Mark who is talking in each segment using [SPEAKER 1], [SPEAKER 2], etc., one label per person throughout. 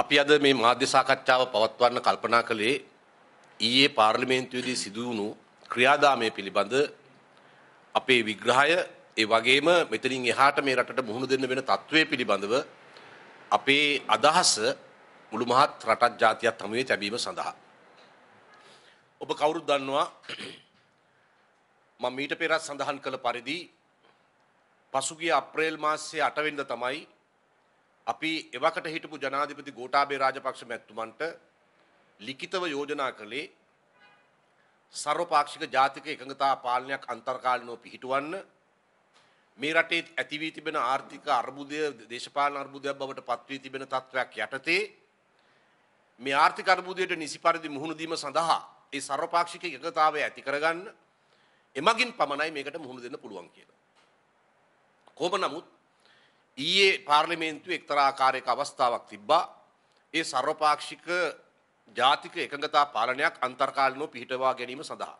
[SPEAKER 1] අපි අද මේ මාධ්‍ය සාකච්ඡාව පවත්වන්න කල්පනා කළේ ඊයේ පාර්ලිමේන්තුවේදී සිදු වුණු ක්‍රියාදාමය පිළිබඳ අපේ විග්‍රහය ඒ වගේම මෙතනින් එහාට මේ රටට මුහුණ දෙන්න වෙන තත්ත්වය පිළිබඳව අපේ අදහස මුළු මහත් රටක් ජාතියක් හමුවේ තැබීම සඳහා ඔබ කවුරුත් දන්නවා මම මීට පෙරත් සඳහන් කළ පරිදි පසුගිය අප්‍රේල් මාසයේ 8 වෙනිදා තමයි අපි එවකට හිටපු ජනාධිපති ගෝඨාභය රාජපක්ෂ මැතිතුමන්ට ලිඛිතව යෝජනා කළේ සර්වපාක්ෂික ජාතික එකඟතා පාලනයක් අන්තර්කාලීනව පිහිටුවන්න මේ රටේ ඇති වී තිබෙන ආර්ථික අර්බුදය දේශපාලන අර්බුදයක් බවට පත් වී තිබෙන තත්වයක් යටතේ මේ ආර්ථික අර්බුදයට නිසි පරිදි මුහුණ දීම සඳහා ඒ සර්වපාක්ෂික එකඟතාවය ඇති කරගන්න එමගින් පමණයි මේකට මුහුණ දෙන්න පුළුවන් කියලා. කොහොම නමුත් ඊයේ පාර්ලිමේන්තුවේ එක්තරා ආකාරයක අවස්ථාවක් තිබ්බා. ඒ ਸਰවපාක්ෂික ජාතික එකඟතා පාලනයක් අන්තර්කාලීනව පිහිටවා ගැනීම සඳහා.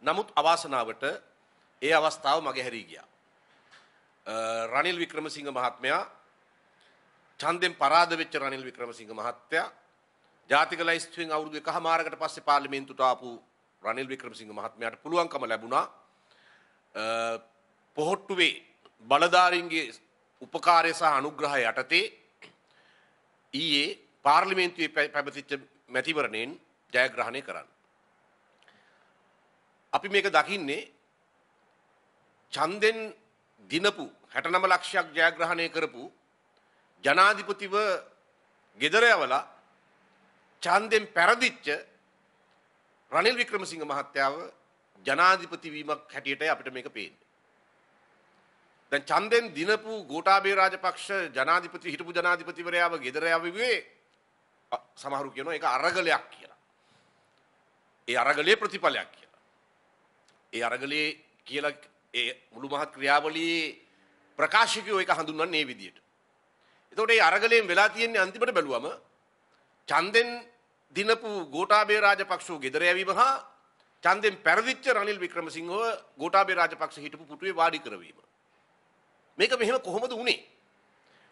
[SPEAKER 1] නමුත් අවාසනාවට ඒ අවස්ථාව මගහැරී ගියා. රනිල් වික්‍රමසිංහ මහත්මයා ඡන්දෙන් පරාද වෙච්ච රනිල් වික්‍රමසිංහ මහත්තයා ජාතික ලයිස්තුවෙන් අවුරුදු එකහමාරකට පස්සේ පාර්ලිමේන්තුවට ආපු රනිල් වික්‍රමසිංහ මහත්මයාට පුළුවන්කම ලැබුණා පොහොට්ටුවේ බලධාරීන්ගේ උපකාරය සහ අනුග්‍රහය යටතේ ඊයේ පාර්ලිමේන්තුවේ පැවතිච්ච මැතිවරණයෙන් ජයග්‍රහණය කරන්න. අපි මේක දකින්නේ ඡන්දෙන් දිනපු 69 ලක්ෂයක් ජයග්‍රහණය කරපු ජනාධිපතිව ගෙදර යවලා ඡන්දෙන් පෙරදිච්ච රනිල් වික්‍රමසිංහ මහත්තයාව ජනාධිපති වීමක් හැටියට අපිට මේක පේන්නේ. දැන් ඡන්දෙන් දිනපු ගෝඨාභය රාජපක්ෂ ජනාධිපති හිටපු ජනාධිපතිවරයාව ගෙදර යවිවේ සමහරු කියනවා ඒක අරගලයක් කියලා. ඒ අරගලයේ ප්‍රතිඵලයක් කියලා. ඒ අරගලයේ කියලා ඒ මුළු මහත් ක්‍රියාවලියේ ප්‍රකාශකයෝ ඒක හඳුන්වන්නේ මේ විදියට. එතකොට මේ අරගලයෙන් වෙලා තියෙන්නේ අන්තිමට බැලුවම ඡන්දෙන් දිනපු ගෝඨාභය රාජපක්ෂව ගෙදර යවීම හා ඡන්දෙන් පෙරදිච්ච රනිල් වික්‍රමසිංහව ගෝඨාභය රාජපක්ෂ හිටපු පුටුවේ වාඩි කරවීම. මේක මෙහෙම කොහොමද වුනේ?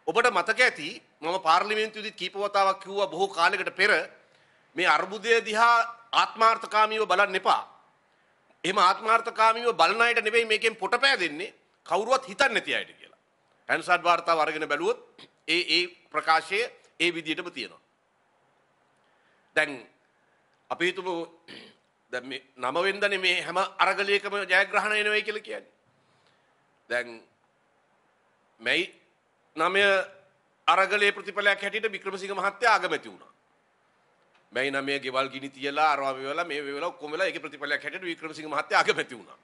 [SPEAKER 1] ඔබට මතක ඇති මම පාර්ලිමේන්තුවේදී කීප වතාවක් කිව්වා බොහෝ කාලයකට පෙර මේ අර්බුදය දිහා ආත්මාර්ථකාමීව බලන්න එපා. එහෙම ආත්මාර්ථකාමීව බලන අයට නෙවෙයි මේකෙන් පොටපෑදෙන්නේ කවුරුවත් හිතන්නේ නැති අයට කියලා. රැන්සඩ් වාර්තාව අරගෙන බැලුවොත් ඒ ඒ ප්‍රකාශය ඒ විදිහටම තියෙනවා. දැන් අපි හිතමු දැන් මේ නම වෙනදනේ මේ හැම අරගලයකම ජයග්‍රහණය වෙනවයි කියලා කියන්නේ. දැන් මැයි නමය අරගලේ ප්‍රතිඵලයක් හැටියට වික්‍රමසිංහ මහත්තයා අගමැති වුණා. මැයි නමය ගෙවල් ගිනි තියලා අරවා මේ වෙලා මේ වෙලා ඔක්කොම වෙලා ඒකේ ප්‍රතිඵලයක් හැටියට වික්‍රමසිංහ මහත්තයා අගමැති වුණා.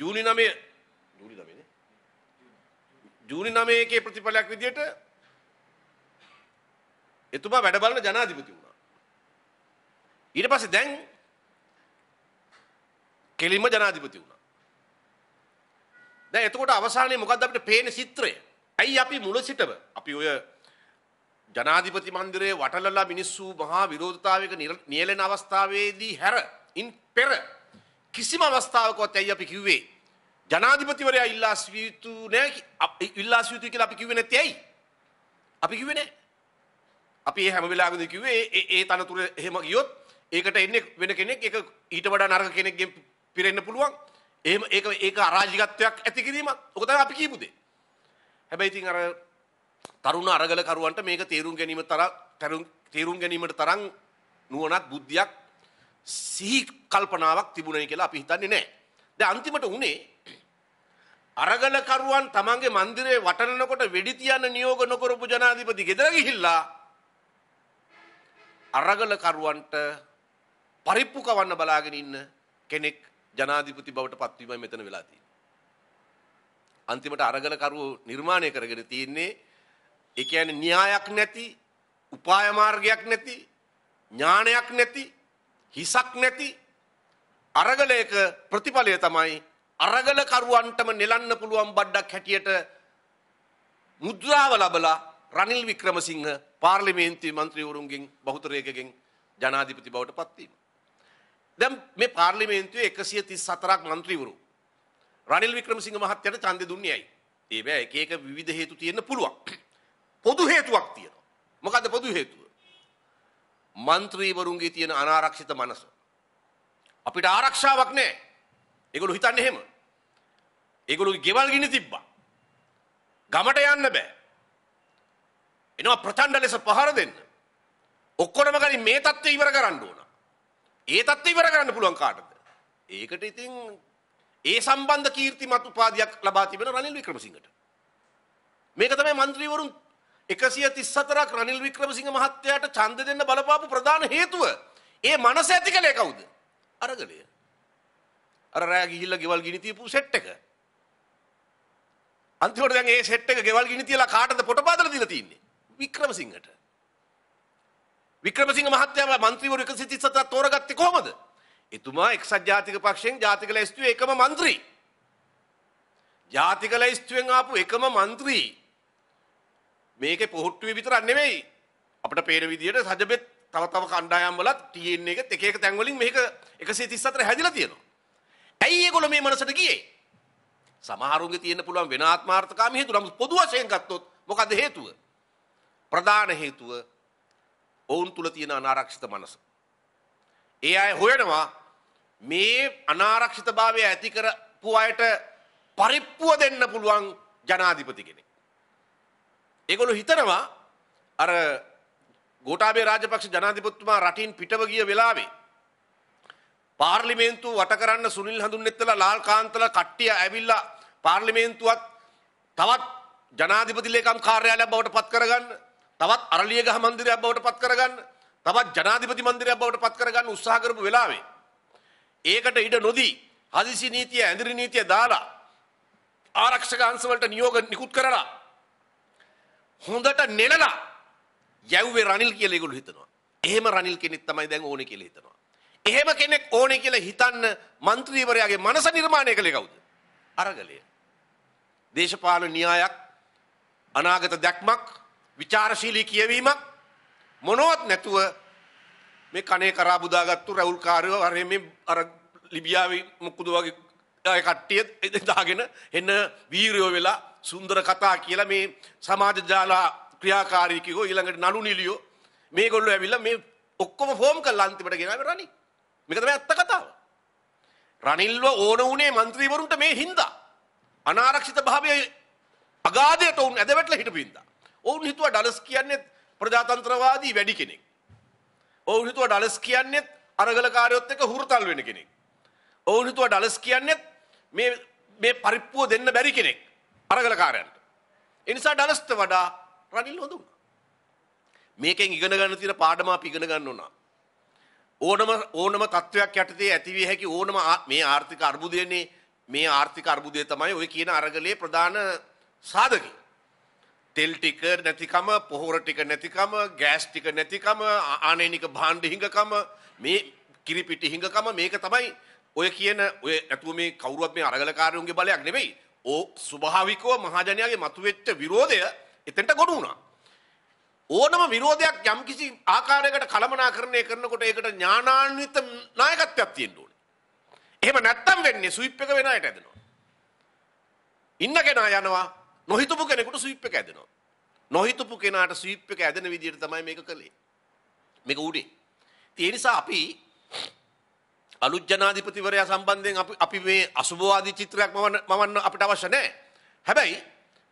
[SPEAKER 1] ජූනි 9 ජූලි 9 නේ. ජූනි 9 එකේ ප්‍රතිඵලයක් විදියට එතුමා වැඩ බලන ජනාධිපති වුණා. ඊට පස්සේ දැන් කෙලින්ම ජනාධිපති වුණා. දැන් එතකොට අවසානයේ මොකද්ද අපිට පේන චිත්‍රය? ඇයි අපි මුල සිටම අපි ඔය ජනාධිපති මන්දිරයේ වටලලා මිනිස්සු මහා විරෝධතාවයක නියැලෙන අවස්ථාවේදී හැර ඉන් පෙර කිසිම අවස්ථාවකවත් ඇයි අපි කිව්වේ ජනාධිපතිවරයා ඉල්ලා සිටියු නෑ ඉල්ලා සිටියු කියලා අපි කිව්වේ නැත්තේ ඇයි? අපි කිව්වේ නෑ. අපි ඒ හැම වෙලාවෙම කිව්වේ ඒ ඒ තනතුර එහෙම ගියොත් ඒකට එන්නේ වෙන කෙනෙක් ඒක ඊට වඩා නරක කෙනෙක්ගෙන් පිරෙන්න පුළුවන්. එහෙම ඒක ඒක අරාජිකත්වයක් ඇති කිරීමක්. ඔක තමයි අපි කියපු දේ. හැබැයි ඉතින් අර තරුණ අරගල කරුවන්ට මේක තේරුම් ගැනීම තරම් තේරුම් ගැනීමට තරම් නුවණක් බුද්ධියක් සිහි කල්පනාවක් තිබුණයි කියලා අපි හිතන්නේ නැහැ. දැන් අන්තිමට උනේ අරගල කරුවන් තමන්ගේ મંદિરේ වටනකොට වෙඩි තියන්න නියෝග නොකරපු ජනාධිපති ගෙදර ගිහිල්ලා අරගල කරුවන්ට පරිප්පු කවන්න බලාගෙන ඉන්න කෙනෙක් ජනාධිපති බවට පත්වීමයි මෙතන වෙලා තියෙන්නේ. අන්තිමට අරගල කරුවෝ නිර්මාණය කරගෙන තියෙන්නේ ඒ කියන්නේ න්‍යායක් නැති, උපාය මාර්ගයක් නැති, ඥානයක් නැති, හිසක් නැති අරගලයක ප්‍රතිඵලය තමයි අරගල කරුවන්ටම නෙලන්න පුළුවන් බඩක් හැටියට මුද්‍රාව ලබලා රනිල් වික්‍රමසිංහ පාර්ලිමේන්තු මන්ත්‍රීවරුන්ගෙන් බහුතරයකගෙන් ජනාධිපති බවට පත්වීම. දැන් මේ පාර්ලිමේන්තුවේ 134ක් മന്ത്രിවරු රනිල් වික්‍රමසිංහ මහත්තයාට ඡන්දෙ දුන්නේ ඇයි? ඒ බෑ එක එක විවිධ හේතු තියෙන්න පුළුවන්. පොදු හේතුවක් තියෙනවා. මොකද්ද පොදු හේතුව? മന്ത്രിවරුන්ගේ තියෙන අනාරක්ෂිත මනස. අපිට ආරක්ෂාවක් නැහැ. ඒගොල්ලෝ හිතන්නේ එහෙම. ඒගොල්ලෝගේ ගෙවල් ගිනි තිබ්බා. ගමට යන්න බෑ. එනවා ප්‍රචණ්ඩ ලෙස පහර දෙන්න. ඔක්කොම ගනි මේ தත්ත්වය ඉවර කරන්න ඕන. ඒ தත්ත්ව ඉවර කරන්න පුළුවන් කාටද? ඒකට ඉතින් ඒ සම්බන්ධ කීර්තිමත් උපාධියක් ලබා තිබෙන රනිල් වික්‍රමසිංහට. මේක තමයි മന്ത്രിවරුන් 134ක් රනිල් වික්‍රමසිංහ මහත්තයාට ඡන්ද දෙන්න බලපාපු ප්‍රධාන හේතුව. ඒ මනස ඇතිකලේ කවුද? අරගලය. අර රෑ ගිහිල්ලා ගෙවල් ගිනි තියපු සෙට් එක. අන්තිමට දැන් ඒ සෙට් එක ගෙවල් ගිනි තියලා කාටද පොටපාදලා දීලා තින්නේ? වික්‍රමසිංහට. වික්‍රමසිංහ මහත්තයා മന്ത്രിවරු 137ක් තෝරගත්තේ කොහොමද? එතුමා එක්සත් ජාතික පක්ෂයෙන් ජාතික ලැයිස්තුවේ එකම മന്ത്രി. ජාතික ලැයිස්තුවෙන් ආපු එකම മന്ത്രി. මේකේ පොහොට්ටුවේ විතරක් නෙමෙයි. අපිට පේන විදිහට සජබෙත් තව තව කණ්ඩායම් වලත් TN එකත් එක එක තැන් වලින් මේක 134 හැදිලා තියෙනවා. ඇයි ඒගොල්ලෝ මේ මනසට ගියේ? සමහරුන්ගේ තියෙන්න පුළුවන් වෙන ආත්මාර්ථකාමී හේතු. නමුත් පොදු වශයෙන් ගත්තොත් මොකද හේතුව? ප්‍රධාන හේතුව ඔවුන් තුල තියෙන අනාරක්ෂිත මනස. ඒ අය හොයනවා මේ අනාරක්ෂිතභාවය ඇති කරපු අයට පරිප්පුව දෙන්න පුළුවන් ජනාධිපති කෙනෙක්. ඒගොල්ලෝ හිතනවා අර ගෝඨාභය රාජපක්ෂ ජනාධිපතිතුමා රටින් පිටව ගිය වෙලාවේ පාර්ලිමේන්තුව වට කරන්න සුනිල් හඳුන්නෙත්තලා ලාල් කාන්තලා කට්ටිය ඇවිල්ලා පාර්ලිමේන්තුවත් තවත් ජනාධිපති ලේකම් කාර්යාලයක් බවට පත් කරගන්න තවත් අරලියගහ මන්දිරයක් බවට පත් කරගන්න තවත් ජනාධිපති මන්දිරයක් බවට පත් කරගන්න උත්සාහ කරපු වෙලාවේ ඒකට ඉඩ නොදී හදිසි නීතිය ඇඳිරි නීතිය දාලා ආරක්ෂක අංශ වලට නියෝග නිකුත් කරලා හොඳට නෙලලා යැව්වේ රනිල් කියලා ඒගොල්ලෝ හිතනවා. එහෙම රනිල් කෙනෙක් තමයි දැන් ඕනේ කියලා හිතනවා. එහෙම කෙනෙක් ඕනේ කියලා හිතන්න മന്ത്രിවරයාගේ මනස නිර්මාණය කළේ කවුද? අරගලය. දේශපාලන න්‍යායක් අනාගත දැක්මක් ਵਿਚාරශීලී කියවීමක් මොනවත් නැතුව මේ කනේ කරා බුදාගත්තු රවුල් කාර්යෝ අර මේ අර ලිබියාවේ මොකුද වගේ අය කට්ටිය දාගෙන එන වීරයෝ වෙලා සුන්දර කතා කියලා මේ සමාජ ජාල ක්‍රියාකාරීකෝ ඊළඟට නළු නිලියෝ මේගොල්ලෝ ඇවිල්ලා මේ ඔක්කොම ෆෝම් කරලා අන්තිමට ගෙනාවේ රණි. මේක තමයි ඇත්ත කතාව. රනිල්ව ඕන වුණේ മന്ത്രിවරුන්ට මේ හින්දා. අනාරක්ෂිත භාවයේ අගාධයට උන් ඇදවැටලා හිටපු හින්දා. ඔවුන් හිතුවා ඩලස් කියන්නේත් ප්‍රජාතන්ත්‍රවාදී වැඩි කෙනෙක්. ඔවුන් හිතුවා ඩලස් කියන්නේත් අරගලකාරයොත් එක්ක හුරතල් වෙන කෙනෙක්. ඔවුන් හිතුවා ඩලස් කියන්නේත් මේ මේ පරිප්පුව දෙන්න බැරි කෙනෙක් අරගලකාරයන්ට. ඒ නිසා ඩලස්ට වඩා රනිල් හොඳ වුණා. මේකෙන් ඉගෙන ගන්න තියෙන පාඩම අපි ඉගෙන ගන්න උනා. ඕනම ඕනම තත්වයක් යටතේ ඇතිවිය හැකි ඕනම මේ ආර්ථික අර්බුදයනේ මේ ආර්ථික අර්බුදය තමයි ඔය කියන අරගලයේ ප්‍රධාන සාධකය. තෙල් ටික නැතිකම පොහොර ටික නැතිකම ගෑස් ටික නැතිකම ආනයනික භාණ්ඩ හිඟකම මේ කිරිපිටි හිඟකම මේක තමයි ඔය කියන ඔය ඇතුව මේ කවුරුවත් මේ අරගලකාරයුන්ගේ බලයක් නෙවෙයි. ඕ ස්වභාවිකව මහජනයාගේ මතුවෙච්ච විරෝධය එතෙන්ට ගොඩ වුණා. ඕනම විරෝධයක් යම්කිසි ආකාරයකට කළමනාකරණය කරනකොට ඒකට ඥානාන්විත නායකත්වයක් තියෙන්න ඕනේ. එහෙම නැත්තම් වෙන්නේ ස්විප් එක වෙන අයට ඇදෙනවා. ඉන්න කෙනා යනවා නොහිතපු කෙනෙකුට ස්විප් එක ඇදෙනවා. නොහිතපු කෙනාට ස්විප් එක ඇදෙන විදිහට තමයි මේක කළේ. මේක උඩේ. ඒ නිසා අපි අලුත් ජනාධිපතිවරයා සම්බන්ධයෙන් අපි අපි මේ අසුභවාදී චිත්‍රයක් මවන්න අපිට අවශ්‍ය නැහැ. හැබැයි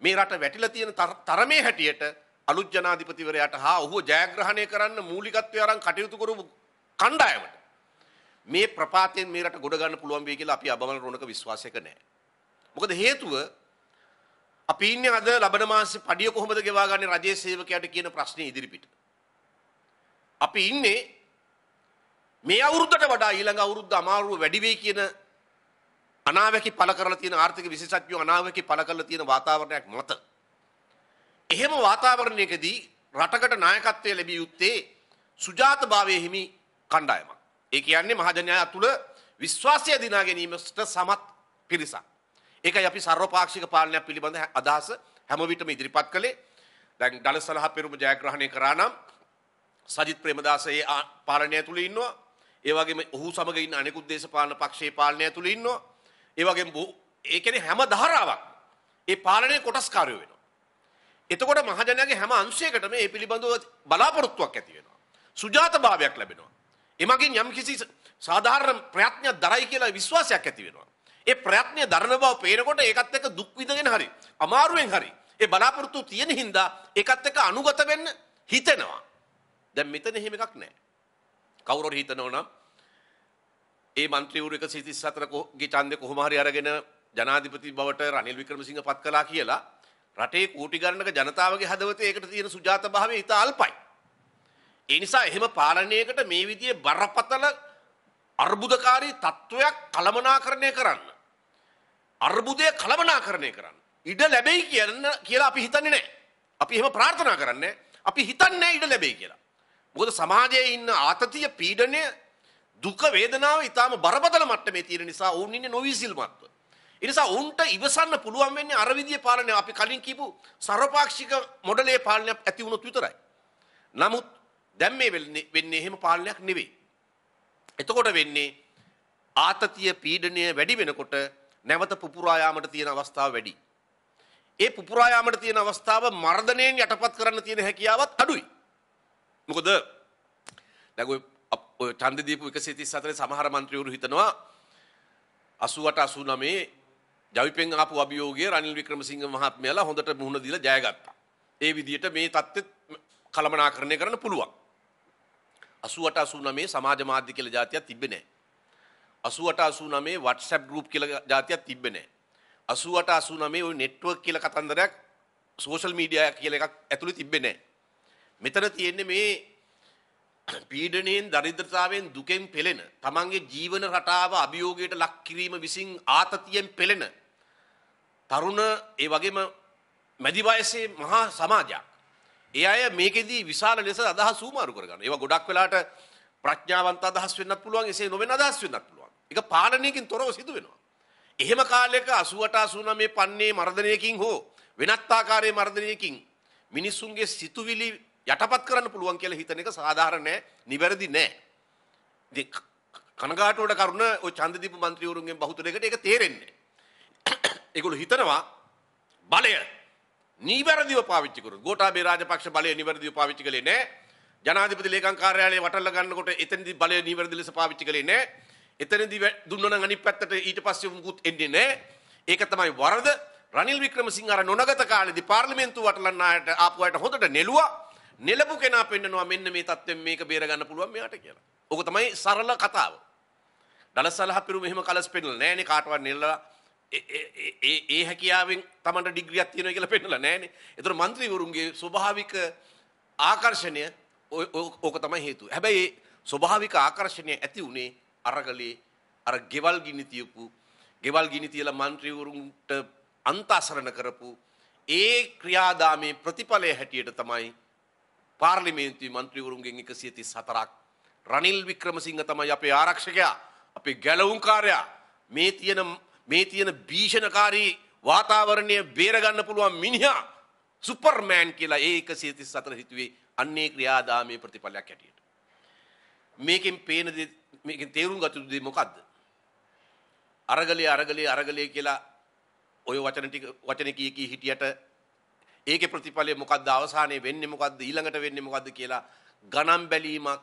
[SPEAKER 1] මේ රට වැටිලා තියෙන තරමේ හැටියට අලුත් ජනාධිපතිවරයාට හා ඔහු ජයග්‍රහණය කරන්න මූලිකත්වය අරන් කටයුතු කරපු කණ්ඩායමට මේ ප්‍රපාතයෙන් මේ රට ගොඩ ගන්න පුළුවන් වෙයි කියලා අපි අබමල් රොණක විශ්වාසයක නැහැ. මොකද හේතුව අපි ඉන්නේ අද ලබන මාසේ පඩිය කොහොමද ගෙවාගන්නේ රජයේ සේවකයාට කියන ප්‍රශ්නේ ඉදිරිපිට. අපි ඉන්නේ මේ අවුරුද්දට වඩා ඊළඟ අවුරුද්ද අමාරුව වැඩි වෙයි කියන අනාවැකි පළ කරලා තියෙන ආර්ථික විශේෂඥයෝ අනාවැකි පළ කරලා තියෙන වාතාවරණයක් මත. එහෙම වාතාවරණයකදී රටකට නායකත්වය ලැබිය යුත්තේ සුජාතභාවයේ හිමි කණ්ඩායමක්. ඒ කියන්නේ මහජනයා තුළ විශ්වාසය දිනා ගැනීමට සමත් පිරිසක්. ඒකයි අපි සර්වපාක්ෂික පාලනයක් පිළිබඳ අදහස හැම විටම ඉදිරිපත් කළේ. දැන් ධනසලහ පෙරම ජයග්‍රහණය කරා නම් සජිත් ප්‍රේමදාස ඒ පාලනය ඇතුළේ ඉන්නවා. ඒ වගේම ඔහු සමග ඉන්න අනෙකුත් දේශපාලන පක්ෂයේ පාලනය ඇතුළේ ඉන්නවා. ඒ වගේම ඒ කියන්නේ හැම ධාරාවක් ඒ පාලනයේ කොටස්කාරයෝ වෙනවා. එතකොට මහජනයාගේ හැම අංශයකටම මේ පිළිබඳව බලාපොරොත්තුවක් ඇති වෙනවා. සුජාතභාවයක් ලැබෙනවා. එමගින් යම්කිසි සාධාරණ ප්‍රයත්නයක් දරයි කියලා විශ්වාසයක් ඇති වෙනවා. ඒ ප්‍රයත්නය දරන බව පේනකොට ඒකත් එක්ක දුක් විඳගෙන හරි අමාරුවෙන් හරි ඒ බලාපොරොත්තු තියෙන හින්දා ඒකත් එක්ක අනුගත වෙන්න හිතෙනවා. දැන් මෙතන එහෙම එකක් නැහැ. කවුරු හරි හිතනවා නම් ඒ മന്ത്രിවරු 134 ගේ ඡන්දේ කොහොම හරි අරගෙන ජනාධිපති බවට රනිල් වික්‍රමසිංහ පත් කළා කියලා රටේ කූටි ගණනක ජනතාවගේ හදවතේ ඒකට තියෙන සුජාතභාවය ඊට අල්පයි. ඒ නිසා එහෙම පාලනයකට මේ විදිහේ බරපතල අර්බුදකාරී තත්වයක් කළමනාකරණය කරන්න අර්බුදය කළමනාකරණය කරන්න. ඉඩ ලැබෙයි කියන්න කියලා අපි හිතන්නේ නැහැ. අපි එහෙම ප්‍රාර්ථනා කරන්නේ අපි හිතන්නේ ඉඩ ලැබෙයි කියලා. මොකද සමාජයේ ඉන්න ආතතිය පීඩනය දුක වේදනාව ඊටාම බරපතල මට්ටමේ තියෙන නිසා ඔවුන් ඉන්නේ නොවිසිල්මත්ව. ඒ නිසා ඔවුන්ට ඉවසන්න පුළුවන් වෙන්නේ අර විදිය පාලනය අපි කලින් කියපු සර්වපාක්ෂික මොඩලේ පාලනයක් ඇති වුණොත් විතරයි. නමුත් දැන් මේ වෙන්නේ එහෙම පාලනයක් නෙවෙයි. එතකොට වෙන්නේ ආතතිය පීඩනය වැඩි වෙනකොට නැවත පුපුරා යාමට තියෙන අවස්ථාව වැඩි. ඒ පුපුරා යාමට තියෙන අවස්ථාව මර්ධණයෙන් යටපත් කරන්න තියෙන හැකියාවත් අඩුයි. මොකද දැන් ඔය ඔය ඡන්ද දීපු 134 සමහර മന്ത്രിවරු හිතනවා 88 89 ජවිපෙන් ආපු අභියෝගයේ රනිල් වික්‍රමසිංහ මහත්මයාලා හොඳට මුහුණ දීලා ජයගත්තා. ඒ විදිහට මේ தත්ත්වෙත් කළමනාකරණය කරන්න පුළුවන්. 88 89 සමාජ මාධ්‍ය කියලා જાතියක් තිබ්බේ නැහැ. අසුවට අසු නමේ වට්සැප් ගරුප් කියල ජාතියක් තිබෙන. අසුවට අසු නමේ ඔය නෙට්ුවක් කියල කතන්දරයක් සෝෂල් මීඩියය කියල එකක් ඇතුළි තිබෙනෑ. මෙතන තියෙන්නේ මේ පීඩනයෙන් දරිද්‍රතාවෙන් දුකෙන් පෙළෙන තමන්ගේ ජීවන රටාව අභියෝගයට ලක් කිරීම විසින් ආතතියෙන් පෙළෙන තරුණ ඒ වගේම මැදිවයසේ මහා සමාජයක්. ඒ අය මේකෙදී විශාල ලෙස අදහස් සූමාරු කරගන්න. ඒවා ගොඩක් වෙලාට ප්‍රඥාවන්ත අදහස් වෙන්නත් පුළුවන්, එසේ නොවෙන අදහස් වෙන්නත් පුළුවන්. එක පාලනයකින් තොරව සිදු වෙනවා. එහෙම කාලයක 88 89 පන්නේ මර්ධනයකින් හෝ වෙනත් ආකාරයේ මර්ධනයකින් මිනිසුන්ගේ සිතුවිලි යටපත් කරන්න පුළුවන් කියලා හිතන එක සාධාරණ නෑ, නිවැරදි නෑ. ඉතින් කනගාටුවට කරුණ ඔය චන්දදීප മന്ത്രിවරුන්ගෙන් බහුතරයකට ඒක තේරෙන්නේ. ඒගොල්ලෝ හිතනවා බලය නිවැරදිව පාවිච්චි කරනවා. ගෝඨාභය රාජපක්ෂ බලය නිවැරදිව පාවිච්චි කළේ නෑ. ජනාධිපති ලේකම් කාර්යාලයේ වටල්ලා ගන්නකොට එතනදී බලය නිවැරදි ලෙස පාවිච්චි කළේ නෑ. එතනදී දුන්නො නම් අනිත් පැත්තට ඊට පස්සේ මුකුත් එන්නේ නැහැ. ඒක තමයි වරද. රනිල් වික්‍රමසිංහ අර නොනගත කාලේදී පාර්ලිමේන්තුව වටලන්න ආයට ආපු අයට හොඳට නෙළුවා. නෙළපු කෙනා පෙන්නනවා මෙන්න මේ தත්වෙන් මේක බේරගන්න පුළුවන් මෙයාට කියලා. ඕක තමයි සරල කතාව. දලසලහ පිරු මෙහෙම කලස් පෙන්නලා නැහනේ කාටවත් නෙළලා ඒ ඒ හැකියාවෙන් Tamanට ඩිග්‍රියක් තියෙනවා කියලා පෙන්නලා නැහනේ. ඒතර മന്ത്രിවරුන්ගේ ස්වභාවික ආකර්ෂණය ඕක තමයි හේතුව. හැබැයි ස්වභාවික ආකර්ෂණය ඇති උනේ අරගලේ අර ගෙවල් ගිනි තියපු ගෙවල් ගිනි තියලා മന്ത്രിවරුන්ට අන්තාසරණ කරපු ඒ ක්‍රියාදාමයේ ප්‍රතිඵලය හැටියට තමයි පාර්ලිමේන්තුවේ മന്ത്രിවරුන්ගෙන් 134ක් රනිල් වික්‍රමසිංහ තමයි අපේ ආරක්ෂකයා අපේ ගැලවුම්කාරයා මේ තියෙන මේ තියෙන භීෂණකාරී වාතාවරණය බේරගන්න පුළුවන් මිනිහා සුපර්මෑන් කියලා ඒ 134 හිතුවේ අන්නේ ක්‍රියාදාමයේ ප්‍රතිඵලයක් හැටියට මේකෙන් පේන දේ මේකෙන් තේරුම් ගත යුතු දේ මොකද්ද? අරගලේ අරගලේ අරගලේ කියලා ওই වචන ටික වචන කී කී හිටියට ඒකේ ප්‍රතිඵලය මොකද්ද අවසානයේ වෙන්නේ මොකද්ද ඊළඟට වෙන්නේ මොකද්ද කියලා ගණන් බැලීමක්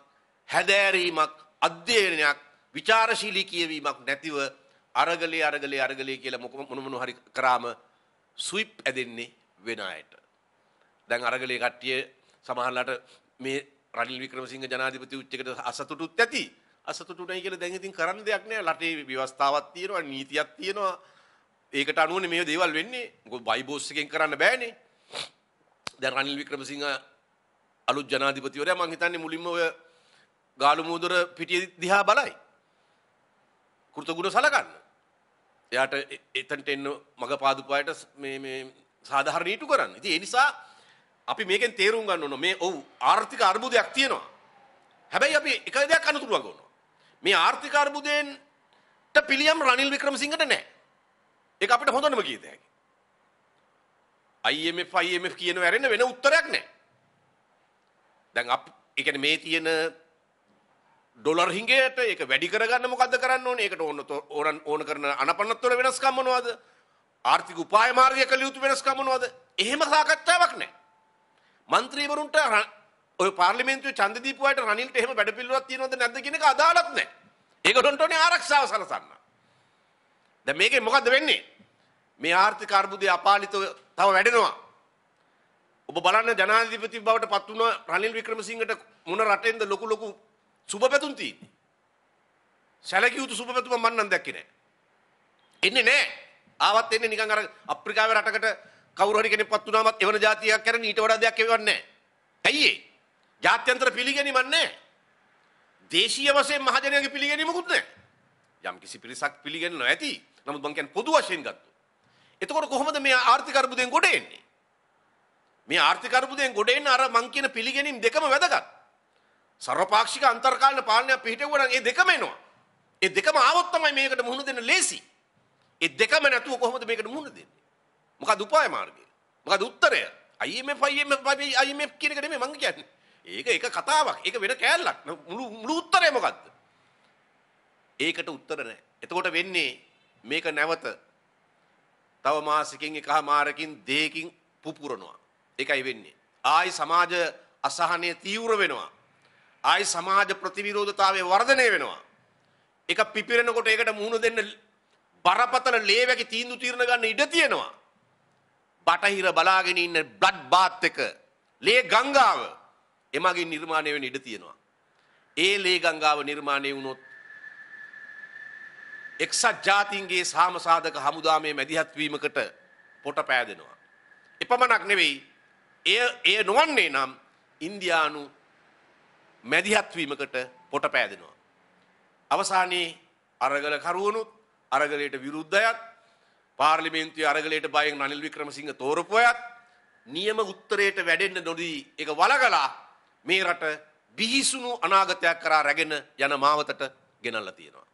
[SPEAKER 1] හැදෑරීමක් අධ්‍යයනයක් ਵਿਚාරශීලී කියවීමක් නැතිව අරගලේ අරගලේ අරගලේ කියලා මොන මොන හරි කරාම ස්විප් ඇදෙන්නේ වෙන අයට. දැන් අරගලේ කට්ටිය සමහරලාට මේ රනිල් වික්‍රමසිංහ ජනාධිපති උච්චකට අසතුටුත් ඇති අසතුටුනයි කියලා දැන් ඉතින් කරන්න දෙයක් නෑ රටේ ව්‍යවස්ථාවක් තියෙනවා නීතියක් තියෙනවා ඒකට අනුවනේ මේ දේවල් වෙන්නේ මොකද බයිබෝස් එකෙන් කරන්න බෑනේ දැන් රනිල් වික්‍රමසිංහ අලුත් ජනාධිපතිවරයා මං හිතන්නේ මුලින්ම ඔය ගාලු මූදොර පිටිය දිහා බලයි කෘතගුණ සලකන්න එයාට එතනට එන්න මග පාදුපායට මේ මේ සාධාරණ ඊටු කරන්න ඉතින් ඒ නිසා අපි මේකෙන් තේරුම් ගන්න ඕන මේ ඔව් ආර්ථික අර්බුදයක් තියෙනවා. හැබැයි අපි එක දෙයක් අනුතුරුව ගන්නවා. මේ ආර්ථික අර්බුදයෙන් ට පිළියම් රනිල් වික්‍රමසිංහට නැහැ. ඒක අපිට හොඳටම කිය දෙහැකි. IMF IMF කියන වැරෙන්න වෙන උත්තරයක් නැහැ. දැන් අපි ඒ කියන්නේ මේ තියෙන ඩොලර් හිඟයට ඒක වැඩි කරගන්න මොකද්ද කරන්න ඕනේ? ඒකට ඕන ඕන ඕන කරන අනපනත්වල වෙනස්කම් මොනවද? ආර්ථික උපාය මාර්ගය කළ යුතු වෙනස්කම් මොනවද? එහෙම සාකච්ඡාවක් නැහැ. මන්ත්‍රීවරුන්ට ඔය පාර්ලිමේන්තුවේ ඡන්ද දීපු අයට රනිල්ට එහෙම වැඩ පිළිවෙලක් තියෙනවද නැද්ද කියන එක අදාළත් නැහැ. ඒගොල්ලන්ට ඕනේ ආරක්ෂාව සලසන්න. දැන් මේකේ මොකද වෙන්නේ? මේ ආර්ථික අර්බුදය අපාලිතව තව වැඩෙනවා. ඔබ බලන්න ජනාධිපති බවට පත් වුණ රනිල් වික්‍රමසිංහට මොන රටෙන්ද ලොකු ලොකු සුබපැතුම් තියෙන්නේ. සැලකිය යුතු සුබපැතුම මම නම් දැක්කේ නැහැ. එන්නේ නැහැ. ආවත් එන්නේ නිකන් අර අප්‍රිකාවේ රටකට කවුරු හරි කෙනෙක් පත් වුණාමත් එවන જાතියක් කරන්නේ ඊට වඩා දෙයක් එවන්නේ නැහැ. ඇයි ඒ? ජාත්‍යන්තර පිළිගැනීමක් නැහැ. දේශීය වශයෙන් මහජනයාගේ පිළිගැනීමකුත් නැහැ. යම් කිසි පිරිසක් පිළිගන්නේ නැති. නමුත් මං කියන්නේ පොදු වශයෙන් ගත්තොත්. එතකොට කොහොමද මේ ආර්ථික අර්බුදයෙන් ගොඩ එන්නේ? මේ ආර්ථික අර්බුදයෙන් ගොඩ එන්න අර මං කියන පිළිගැනීම් දෙකම වැදගත්. සර්වපාක්ෂික අන්තර්කාලීන පාලනයක් පිහිටවුවා නම් ඒ දෙකම එනවා. ඒ දෙකම ආවොත් තමයි මේකට මුහුණ දෙන්න ලේසි. ඒ දෙකම නැතුව කොහොමද මේකට මුහුණ දෙන්නේ? මොකද උපාය මාර්ගය? මොකද උත්තරය? IMF IMF IMF කියන එක නෙමෙයි මම කියන්නේ. ඒක එක කතාවක්. ඒක වෙන කෑල්ලක්. මුළු මුළු උත්තරය මොකද්ද? ඒකට උත්තර නැහැ. එතකොට වෙන්නේ මේක නැවත තව මාසිකින් එකහමාරකින් දෙකකින් පුපුරනවා. ඒකයි වෙන්නේ. ආයි සමාජ අසහනය තීව්‍ර වෙනවා. ආයි සමාජ ප්‍රතිවිරෝධතාවය වර්ධනය වෙනවා. එක පිපිරෙනකොට ඒකට මුහුණ දෙන්න බරපතල ලේවැකි තීන්දුව తీරන ගන්න ඉඩ තියෙනවා. බටහිර බලාගෙන ඉන්න බ්ලඩ් බාත් එක ලේ ගංගාව එමගින් නිර්මාණය වෙන්න ඉඩ තියෙනවා. ඒ ලේ ගංගාව නිර්මාණය වුණොත් එක්සත් ජාතීන්ගේ සාමසාධක හමුදාමේ මැදිහත් වීමකට පොට පෑදෙනවා. එපමණක් නෙවෙයි එය එය නොවන්නේ නම් ඉන්දියානු මැදිහත් වීමකට පොට පෑදෙනවා. අවසානයේ අරගල කරවනුත් අරගලයට විරුද්ධයත් පාර්ලිමේන්තුවේ අරගලයට බයෙන් අනිල් වික්‍රමසිංහ තෝරපුවයත් නියම උත්තරයට වැඩෙන්න නොදී ඒක වලගලා මේ රට බිහිසුණු අනාගතයක් කරා රැගෙන යන මාවතට ගෙනල්ලා තියෙනවා.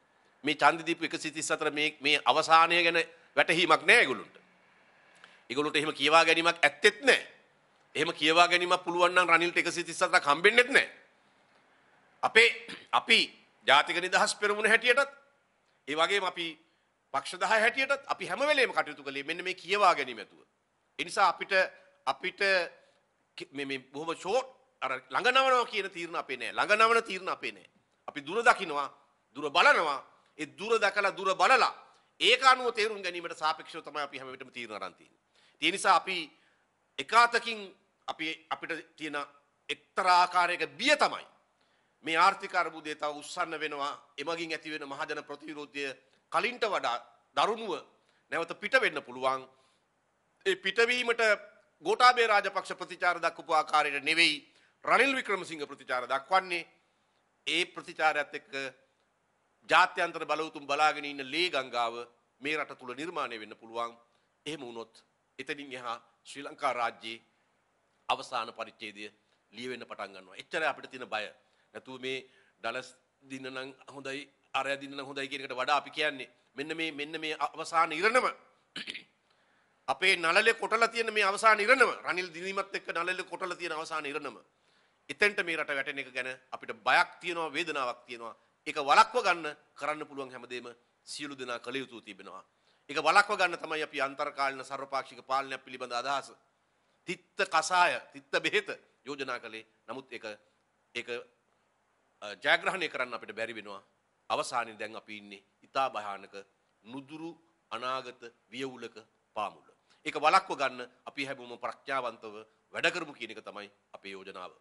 [SPEAKER 1] මේ චන්දදීප 134 මේ මේ අවසානය ගැන වැටහීමක් නෑ ඒගොල්ලන්ට. ඒගොල්ලන්ට එහෙම කියවා ගැනීමක් ඇත්තෙත් නෑ. එහෙම කියවා ගැනීමක් පුළුවන් නම් රනිල්ට 134ක් හම්බෙන්නෙත් නෑ. අපේ අපි ජාතික නිදහස් පෙරමුණ හැටියටත් ඒ වගේම අපි පක්ෂ 10 හැටියටත් අපි හැම වෙලේම කටයුතු කළේ මෙන්න මේ කියවා ගැනීම ඇතුව. ඒ නිසා අපිට අපිට මේ මේ බොහොම ෂෝට් අර ළඟනවනවා කියන තීරණ අපේ නෑ. ළඟනවන තීරණ අපේ නෑ. අපි දුර දකිනවා, දුර බලනවා. ඒ දුර දැකලා දුර බලලා ඒක අනුව තේරුම් ගැනීමට සාපේක්ෂව තමයි අපි හැම විටම තීරණ අරන් තියෙන්නේ. ඒ නිසා අපි එකාතකින් අපි අපිට තියෙන එක්තරා ආකාරයක බිය තමයි මේ ආර්ථික අර්බුදය තව උස්සන්න වෙනවා. එමගින් ඇතිවෙන මහජන ප්‍රතිවිරෝධය කලින්ට වඩා දරුණුව නැවත පිට වෙන්න පුළුවන්. ඒ පිටවීමට ගෝඨාභය රාජපක්ෂ ප්‍රතිචාර දක්වපු ආකාරයට නෙවෙයි රනිල් වික්‍රමසිංහ ප්‍රතිචාර දක්වන්නේ. ඒ ප්‍රතිචාරයත් එක්ක ජාත්‍යන්තර බලවතුන් බලාගෙන ඉන්න ලේ ගංගාව මේ රට තුල නිර්මාණය වෙන්න පුළුවන්. එහෙම වුණොත් එතනින් එහා ශ්‍රී ලංකා රාජ්‍යයේ අවසාන පරිච්ඡේදය ලියවෙන්න පටන් ගන්නවා. එච්චරයි අපිට තියෙන බය. නැතුව මේ ඩලස් දින්න නම් හොඳයි අරය දින්න නම් හොඳයි කියන එකට වඩා අපි කියන්නේ මෙන්න මේ මෙන්න මේ අවසාන ඉරණම අපේ නළලේ කොටලා තියෙන මේ අවසාන ඉරණම රනිල් දිනීමත් එක්ක නළලේ කොටලා තියෙන අවසාන ඉරණම එතෙන්ට මේ රට වැටෙන එක ගැන අපිට බයක් තියෙනවා වේදනාවක් තියෙනවා ඒක වළක්ව ගන්න කරන්න පුළුවන් හැමදේම සියලු දෙනා කළ යුතු තිබෙනවා ඒක වළක්ව ගන්න තමයි අපි අන්තර්කාලීන සර්වපාක්ෂික පාලනයක් පිළිබඳ අදහස තිත්ත කසාය තිත්ත බෙහෙත යෝජනා කළේ නමුත් ඒක ඒක ජයග්‍රහණය කරන්න අපිට බැරි වෙනවා. අවසානයේ දැන් අපි ඉන්නේ ඉතා භයානක නුදුරු අනාගත වියවුලක පාමුල. ඒක වළක්ව ගන්න අපි හැමෝම ප්‍රඥාවන්තව වැඩ කරමු කියන එක තමයි අපේ යෝජනාව.